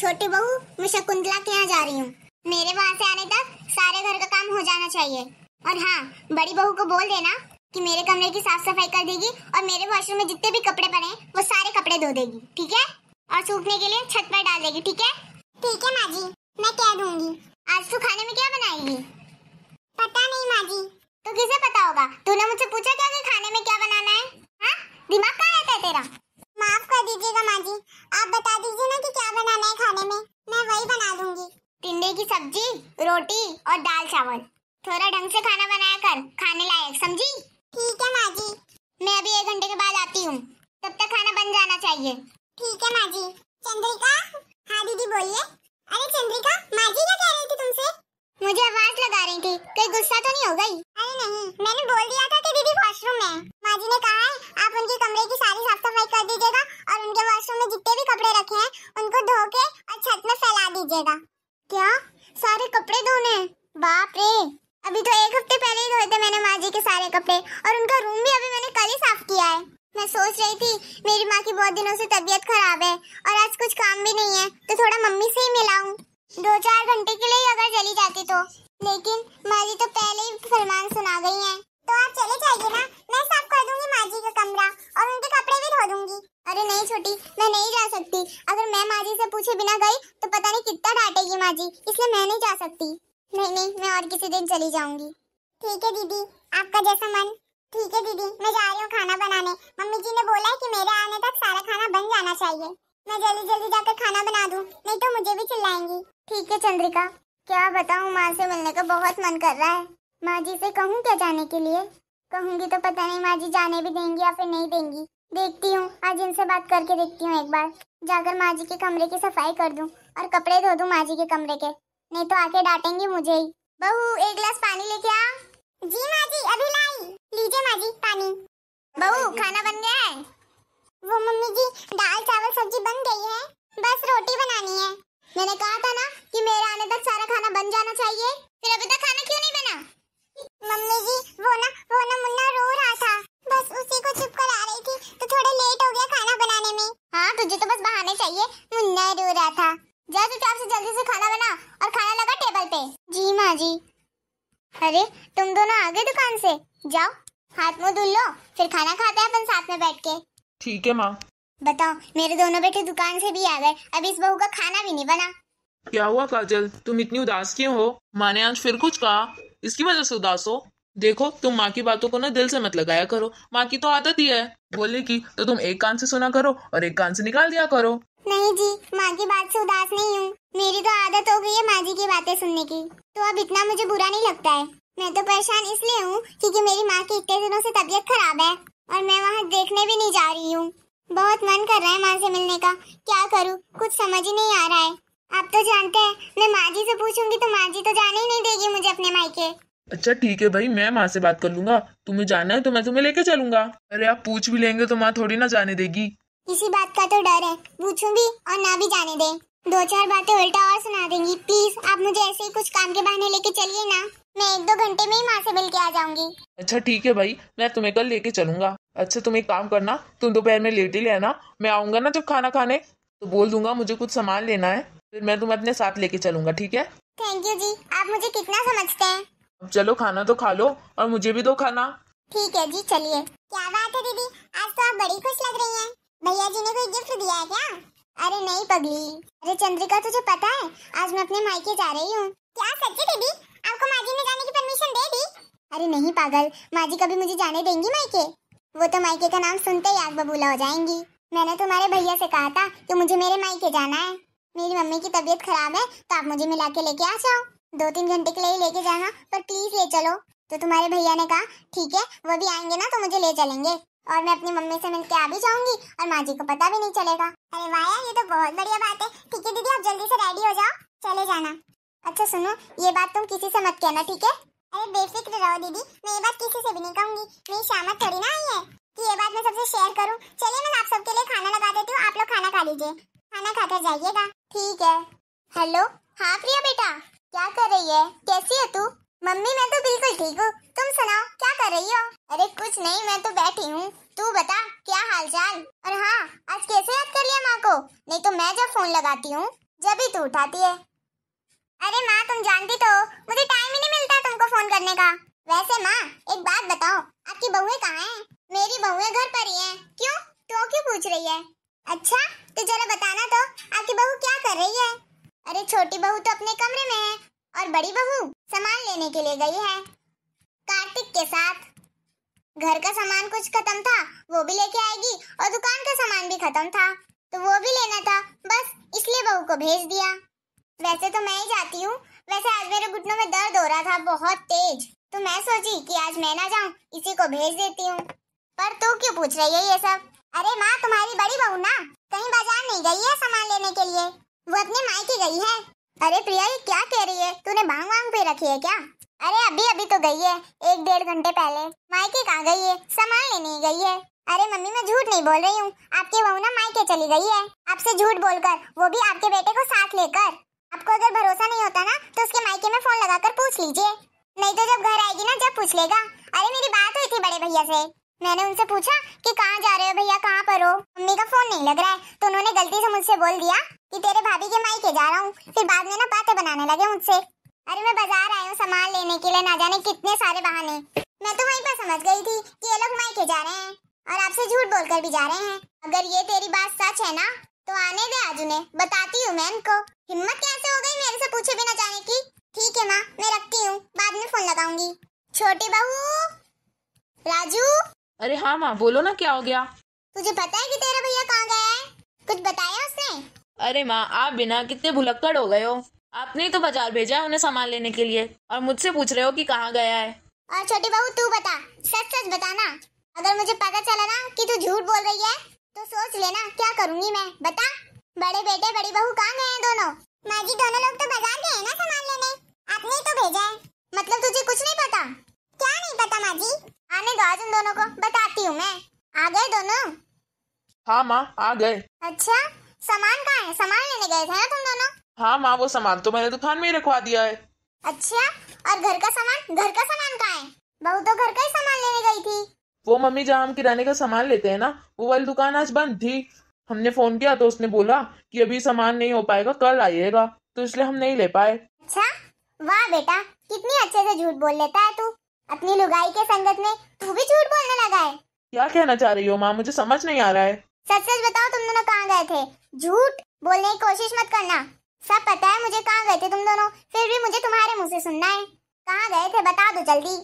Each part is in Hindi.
छोटी बहू मैं शकुंतला के यहाँ जा रही हूँ मेरे वहाँ से आने तक सारे घर का काम हो जाना चाहिए और हाँ बड़ी बहू को बोल देना कि मेरे कमरे की साफ सफाई कर देगी और मेरे वॉशरूम में जितने भी कपड़े पड़े वो सारे कपड़े धो देगी ठीक है और सूखने के लिए छत पर डाल देगी ठीक है ठीक है माँ जी मैं कह दूंगी आज तू खाने में क्या बनाएगी पता नहीं माँ जी तो किसे पता होगा तूने मुझसे पूछा क्या रोटी और दाल चावल थोड़ा ढंग से खाना बनाया कर खाने लायक समझी ठीक है माँ जी मैं अभी एक घंटे के बाद आती हूँ तब तक खाना बन जाना चाहिए ठीक है माँ जी चंद्रिका हाँ दीदी बोलिए अरे चंद्रिका माँ जी क्या कह रही थी तुमसे मुझे आवाज लगा रही थी कोई गुस्सा तो नहीं हो गई अरे नहीं मैंने बोल दिया था कि दीदी वॉशरूम है माँ जी ने कहा है आप उनके कमरे की सारी साफ सफाई कर दीजिएगा और उनके वॉशरूम में जितने भी कपड़े रखे हैं उनको धो के और छत में फैला दीजिएगा क्या सारे कपड़े धोने बाप रे अभी तो एक हफ्ते पहले ही धोए थे मैंने माँ जी के सारे कपड़े और उनका रूम भी अभी मैंने कल ही साफ किया है मैं सोच रही थी मेरी माँ की बहुत दिनों से तबीयत खराब है और आज कुछ काम भी नहीं है तो थोड़ा मम्मी से ही मिलाऊं दो चार घंटे के लिए अगर चली जाती तो लेकिन माँ जी तो पहले ही फरमान सुना गई है तो आप चले जाइए ना मैं साफ कर दूंगी माँ जी का कमरा और उनके कपड़े करवा दूंगी अरे नहीं छोटी मैं नहीं जा सकती अगर मैं माँ जी से पूछे बिना गई तो पता नहीं कितना डांटेगी माजी इसलिए मैं नहीं जा सकती नहीं नहीं मैं और किसी दिन चली जाऊंगी ठीक है दीदी आपका जैसा मन ठीक है दीदी मैं जा रही हूँ खाना बनाने मम्मी जी ने बोला है कि मेरे आने तक सारा खाना बन जाना चाहिए मैं जल्दी जल्दी जाकर खाना बना दूँ नहीं तो मुझे भी चिल्लाएंगी ठीक है चंद्रिका क्या बताऊँ माँ से मिलने का बहुत मन कर रहा है माँ जी से कहूँ क्या जाने के लिए कहूँगी तो पता नहीं माँ जी जाने भी देंगी या फिर नहीं देंगी देखती हूँ आज इनसे बात करके देखती हूँ एक बार जाकर माँ जी के कमरे की सफाई कर दूँ और कपड़े धो दूँ माँ जी के कमरे के नहीं तो आके डांटेंगी मुझे ही बहू एक गिलास पानी लेके आ जी माँ जी अभी लाई लीजिए माँ जी पानी बहू खाना बन गया है वो मम्मी जी दाल चावल सब्जी बन गई है बस रोटी हाँ जी अरे तुम दोनों आगे दुकान से जाओ हाथ मुंह धुल लो फिर खाना खाते हैं अपन साथ में बैठ के ठीक है माँ बताओ मेरे दोनों बेटे दुकान से भी आ गए अब इस बहू का खाना भी नहीं बना क्या हुआ काजल तुम इतनी उदास क्यों हो माँ ने आज फिर कुछ कहा इसकी वजह से उदास हो देखो तुम माँ की बातों को ना दिल से मत लगाया करो माँ की तो आदत ही है बोले की तो तुम एक कान से सुना करो और एक कान से निकाल दिया करो नहीं जी माँ की बात से उदास नहीं हूँ मेरी तो आदत हो गई है माँ जी की बातें सुनने की तो अब इतना मुझे बुरा नहीं लगता है मैं तो परेशान इसलिए हूँ क्योंकि मेरी माँ की इतने दिनों से तबीयत खराब है और मैं वहाँ देखने भी नहीं जा रही हूँ बहुत मन कर रहा है माँ से मिलने का क्या करूँ कुछ समझ ही नहीं आ रहा है आप तो जानते हैं मैं माँ जी से पूछूंगी तो माँ जी तो जाने ही नहीं देगी मुझे अपने मायके अच्छा ठीक है भाई मैं माँ से बात कर लूंगा तुम्हें जाना है तो मैं तुम्हें लेके चलूंगा अरे आप पूछ भी लेंगे तो माँ थोड़ी ना जाने देगी किसी बात का तो डर है पूछूंगी और ना भी जाने दे दो चार बातें उल्टा और सुना देंगी प्लीज आप मुझे ऐसे ही कुछ काम के बहाने लेके चलिए ना मैं एक दो घंटे में ही माँ से मिल के आ जाऊंगी अच्छा ठीक है भाई मैं तुम्हें कल लेके चलूंगा अच्छा तुम एक काम करना तुम दोपहर में लेट ही लेना मैं आऊंगा ना जब खाना खाने तो बोल दूंगा मुझे कुछ सामान लेना है फिर मैं तुम्हें अपने साथ लेके चलूंगा ठीक है थैंक यू जी आप मुझे कितना समझते हैं अब चलो खाना तो खा लो और मुझे भी दो खाना ठीक है जी चलिए क्या बात है दीदी आज तो आप बड़ी खुश लग रही हैं भैया जी ने कोई गिफ्ट दिया है क्या अरे नहीं पगली अरे चंद्रिका तुझे पता है आज मैं अपने मायके जा रही हूँ क्या सच्ची दीदी आपको माजी ने जाने की परमिशन दे दी अरे नहीं पागल माजी कभी मुझे जाने देंगी मायके वो तो मायके का नाम सुनते ही आग बबूला हो जाएंगी मैंने तो तुम्हारे भैया से कहा था कि मुझे मेरे मायके जाना है मेरी मम्मी की तबीयत खराब है तो आप मुझे मिला के लेके आ जाओ दो तीन घंटे के लिए ही लेके जाना पर प्लीज ले चलो तो तुम्हारे भैया ने कहा ठीक है वो भी आएंगे ना तो मुझे ले चलेंगे और मैं अपनी मम्मी से मिलके आ भी जाऊंगी और माँ जी को पता भी नहीं चलेगा अरे वाह ये तो बहुत बढ़िया बात है ठीक है दीदी आप जल्दी से रेडी हो जाओ चले जाना अच्छा सुनो ये बात तुम किसी से मत कहना ठीक है अरे बेफिक्र रहो दीदी मैं ये बात किसी से भी नहीं कहूंगी मेरी शामत थोड़ी ना आई है कि ये बात मैं सबसे शेयर करूँ चलिए मैं आप सबके लिए खाना लगा देती हूँ आप लोग खाना खा लीजिए खाना खाकर जाइएगा ठीक है हेलो हाँ प्रिया बेटा क्या कर रही है कैसी है तू मम्मी मैं तो बिल्कुल ठीक हूँ तुम सुनाओ क्या कर रही हो अरे कुछ नहीं मैं तो बैठी हूँ तू बता क्या हाल चाल और हाँ आज कैसे याद कर लिया माँ को नहीं तो मैं जब फोन लगाती हूँ जब ही तू उठाती है अरे माँ तुम जानती तो मुझे टाइम ही नहीं मिलता तुमको फोन करने का वैसे माँ एक बात बताओ आपकी बहुए कहाँ है मेरी बहुए घर पर ही है क्यों तो क्यों पूछ रही है अच्छा तो जरा बताना तो आपकी बहू क्या कर रही है अरे छोटी बहू तो अपने कमरे में है और बड़ी बहू सामान लेने के लिए गई है कार्तिक के साथ घर का सामान कुछ खत्म था वो भी लेके आएगी और दुकान का सामान भी खत्म था तो वो भी लेना था बस इसलिए बहू को भेज दिया वैसे तो मैं ही जाती हूँ वैसे आज मेरे घुटनों में दर्द हो रहा था बहुत तेज तो मैं सोची कि आज मैं ना जाऊँ इसी को भेज देती हूँ पर तू क्यों पूछ रही है ये सब अरे माँ तुम्हारी बड़ी बहू ना कहीं बाजार नहीं गई है सामान लेने के लिए वो अपने मायके गई है अरे प्रिया ये क्या कह रही है तूने भांग वांग पे रखी है क्या अरे अभी अभी तो गई है एक डेढ़ घंटे पहले मायके कहाँ गई है सामान लेने गई है अरे मम्मी मैं झूठ नहीं बोल रही हूँ आपकी बहू ना मायके चली गई है आपसे झूठ बोलकर वो भी आपके बेटे को साथ लेकर आपको अगर भरोसा नहीं होता ना तो उसके मायके में फोन लगाकर पूछ लीजिए नहीं तो जब घर आएगी ना जब पूछ लेगा अरे मेरी बात हुई थी बड़े भैया से मैंने उनसे पूछा कहाँ जा रहे हो भैया कहाँ पर हो मम्मी का फोन नहीं लग रहा है तो उन्होंने गलती से मुझसे बोल दिया कि तेरे भाभी के माई के जा रहा हूँ फिर बाद में ना बातें बनाने लगे मुझसे अरे मैं बाजार आया हूँ सामान लेने के लिए ना जाने कितने सारे बहाने मैं तो वहीं पर समझ गई थी कि ये लोग माई के जा रहे हैं और आपसे झूठ बोलकर भी जा रहे हैं अगर ये तेरी बात सच है ना तो आने दे आज उन्हें बताती हूँ मैं इनको हिम्मत कैसे हो गई मेरे से पूछे बिना जाने की ठीक है माँ मैं रखती हूँ बाद में फोन लगाऊंगी छोटी बहू राजू अरे हाँ माँ बोलो ना क्या हो गया तुझे पता है कि तेरा भैया कहाँ गया है कुछ बताया उसने अरे माँ आप बिना कितने भुलक्कड़ हो गए हो आपने ही तो बाजार भेजा है उन्हें सामान लेने के लिए और मुझसे पूछ रहे हो कि कहाँ गया है और छोटी बहू तू बता सच सच बताना अगर मुझे पता चला ना कि तू झूठ बोल रही है तो सोच लेना क्या करूँगी मैं बता बड़े बेटे बड़ी बहू कहाँ गए हैं दोनों माँ जी दोनों लोग तो बाजार गए हैं ना सामान लेने आपने तो भेजा है मतलब दोनों को बताती हूँ मैं आ गए दोनों हाँ माँ आ गए अच्छा सामान कहाँ है सामान लेने गए थे ना तुम दोनों हाँ माँ वो सामान तो मैंने दुकान तो में ही रखवा दिया है अच्छा और घर का सामान घर का सामान कहाँ है बहू तो घर का ही सामान लेने गई थी वो मम्मी जहाँ हम किराने का सामान लेते हैं ना वो वाली दुकान आज बंद थी हमने फोन किया तो उसने बोला कि अभी सामान नहीं हो पाएगा कल आइएगा तो इसलिए हम नहीं ले पाए अच्छा वाह बेटा कितनी अच्छे से झूठ बोल लेता है तू अपनी लुगाई के संगत में तू भी झूठ बोलने लगा है क्या कहना चाह रही हो माँ मुझे समझ नहीं आ रहा है सच सच बताओ तुम दोनों कहाँ गए थे झूठ बोलने की कोशिश मत करना सब पता है मुझे कहाँ गए थे तुम दोनों फिर भी मुझे तुम्हारे मुँह से सुनना है कहाँ गए थे बता दो जल्दी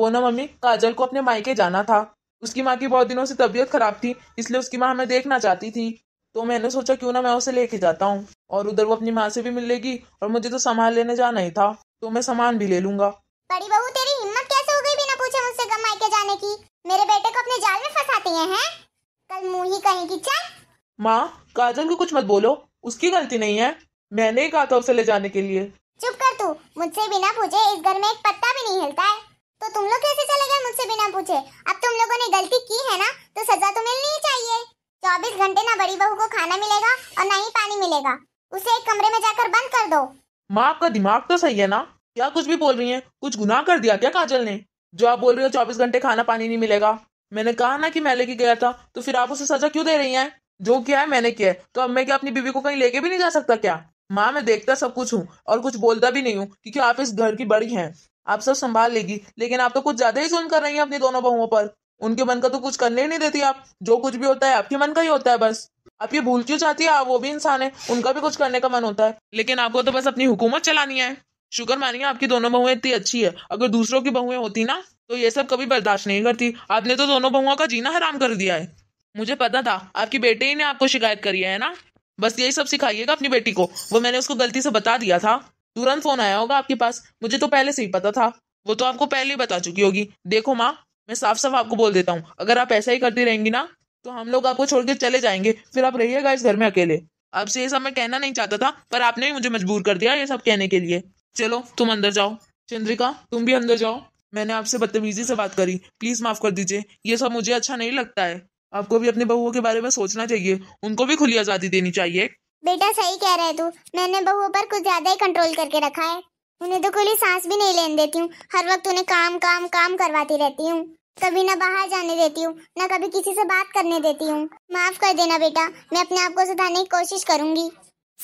वो ना मम्मी काजल को अपने मायके जाना था उसकी माँ की बहुत दिनों से तबीयत खराब थी इसलिए उसकी माँ हमें देखना चाहती थी तो मैंने सोचा क्यों ना मैं उसे लेके जाता हूँ और उधर वो अपनी माँ से भी मिल लेगी और मुझे तो सामान लेने जाना ही था तो मैं सामान भी ले लूंगा बड़ी बहू तेरी हिम्मत कैसे हो गई बिना पूछे मुझसे गम मायके जाने की मेरे बेटे को अपने जाल में फंसाती है, है कल मुँह ही कहेगी चल माँ काजल को कुछ मत बोलो उसकी गलती नहीं है मैंने ही कहा था उसे ले जाने के लिए चुप कर तू मुझसे बिना पूछे इस घर में एक पत्ता भी नहीं हिलता है तो तुम लोग कैसे चले गए मुझसे बिना पूछे अब तुम लोगों ने गलती की है ना तो सजा तो मिलनी ही चाहिए चौबीस घंटे ना बड़ी बहू को खाना मिलेगा और ना ही पानी मिलेगा उसे एक कमरे में जाकर बंद कर दो माँ आपका दिमाग तो सही है ना क्या कुछ भी बोल रही हैं कुछ गुनाह कर दिया क्या काजल ने जो आप बोल रही हो चौबीस घंटे खाना पानी नहीं मिलेगा मैंने कहा ना कि मैं लेके गया था तो फिर आप उसे सजा क्यों दे रही हैं जो किया है मैंने किया है तो अब मैं क्या अपनी बीवी को कहीं लेके भी नहीं जा सकता क्या माँ मैं देखता सब कुछ हूँ और कुछ बोलता भी नहीं हूँ क्योंकि आप इस घर की बड़ी हैं आप सब संभाल लेगी लेकिन आप तो कुछ ज्यादा ही जुल्म कर रही हैं अपनी दोनों बहुओं पर उनके मन का तो कुछ करने ही नहीं देती आप जो कुछ भी होता है आपके मन का ही होता है बस आप ये भूल क्यों चाहती है आप वो भी इंसान है उनका भी कुछ करने का मन होता है लेकिन आपको तो बस अपनी हुकूमत चलानी है शुगर मानिए आपकी दोनों बहुएं इतनी अच्छी है अगर दूसरों की बहुएं होती ना तो ये सब कभी बर्दाश्त नहीं करती आपने तो दोनों बहुओं का जीना हराम कर दिया है मुझे पता था आपकी बेटे ही ने आपको शिकायत करी है ना बस यही सब सिखाइएगा अपनी बेटी को वो मैंने उसको गलती से बता दिया था तुरंत फोन आया होगा आपके पास मुझे तो पहले से ही पता था वो तो आपको पहले ही बता चुकी होगी देखो माँ मैं साफ साफ आपको बोल देता हूँ अगर आप ऐसा ही करती रहेंगी ना तो हम लोग आपको छोड़ के चले जाएंगे फिर आप रहिएगा इस घर में अकेले आपसे ये सब मैं कहना नहीं चाहता था पर आपने ही मुझे मजबूर कर दिया ये सब कहने के लिए चलो तुम अंदर जाओ चंद्रिका तुम भी अंदर जाओ मैंने आपसे बदतमीजी से बात करी प्लीज माफ कर दीजिए ये सब मुझे अच्छा नहीं लगता है आपको भी अपने बहुओं के बारे में सोचना चाहिए उनको भी खुली आजादी देनी चाहिए बेटा सही कह रहे तू मैंने बहुओं पर कुछ ज्यादा ही कंट्रोल करके रखा है उन्हें तो खुली सांस भी नहीं लेने देती हूँ हर वक्त उन्हें काम काम काम करवाती रहती हूँ कभी ना बाहर जाने देती हूँ ना कभी किसी से बात करने देती हूँ माफ कर देना बेटा मैं अपने आप को सुधारने की कोशिश करूंगी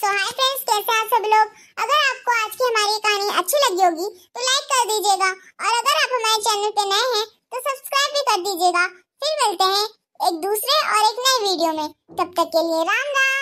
सो हाय फ्रेंड्स कैसे आप सब लोग अगर आपको आज की हमारी कहानी अच्छी लगी होगी तो लाइक कर दीजिएगा और अगर आप हमारे चैनल पे नए हैं तो सब्सक्राइब भी कर दीजिएगा फिर मिलते हैं एक दूसरे और एक नए वीडियो में तब तक के लिए राम राम